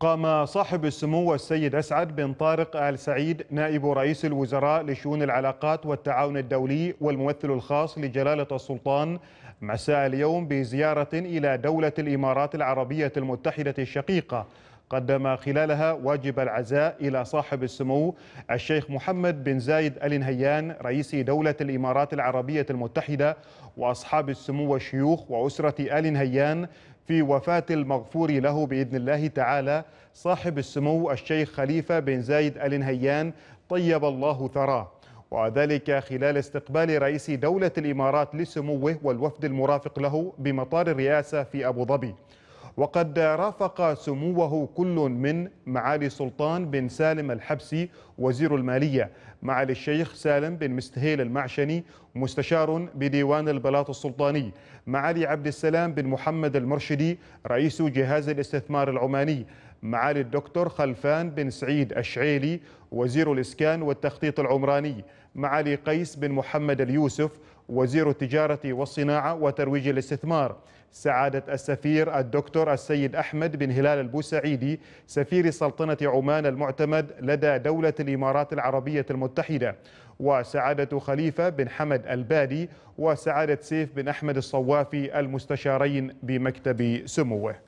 قام صاحب السمو السيد أسعد بن طارق آل سعيد نائب رئيس الوزراء لشؤون العلاقات والتعاون الدولي والممثل الخاص لجلالة السلطان مساء اليوم بزيارة إلى دولة الإمارات العربية المتحدة الشقيقة قدم خلالها واجب العزاء إلى صاحب السمو الشيخ محمد بن زايد آل نهيان رئيس دولة الإمارات العربية المتحدة وأصحاب السمو والشيوخ وأسرة آل نهيان في وفاة المغفور له بإذن الله تعالى صاحب السمو الشيخ خليفة بن زايد آل نهيان طيب الله ثراه وذلك خلال استقبال رئيس دولة الإمارات لسموه والوفد المرافق له بمطار الرئاسة في أبو ظبي وقد رافق سموه كل من معالي سلطان بن سالم الحبسي وزير المالية معالي الشيخ سالم بن مستهيل المعشني مستشار بديوان البلاط السلطاني معالي عبد السلام بن محمد المرشدي رئيس جهاز الاستثمار العماني معالي الدكتور خلفان بن سعيد الشعيلي وزير الإسكان والتخطيط العمراني معالي قيس بن محمد اليوسف وزير التجارة والصناعة وترويج الاستثمار سعادة السفير الدكتور السيد أحمد بن هلال البوسعيدي سفير سلطنة عمان المعتمد لدى دولة الإمارات العربية المتحدة وسعادة خليفة بن حمد البادي وسعادة سيف بن أحمد الصوافي المستشارين بمكتب سموه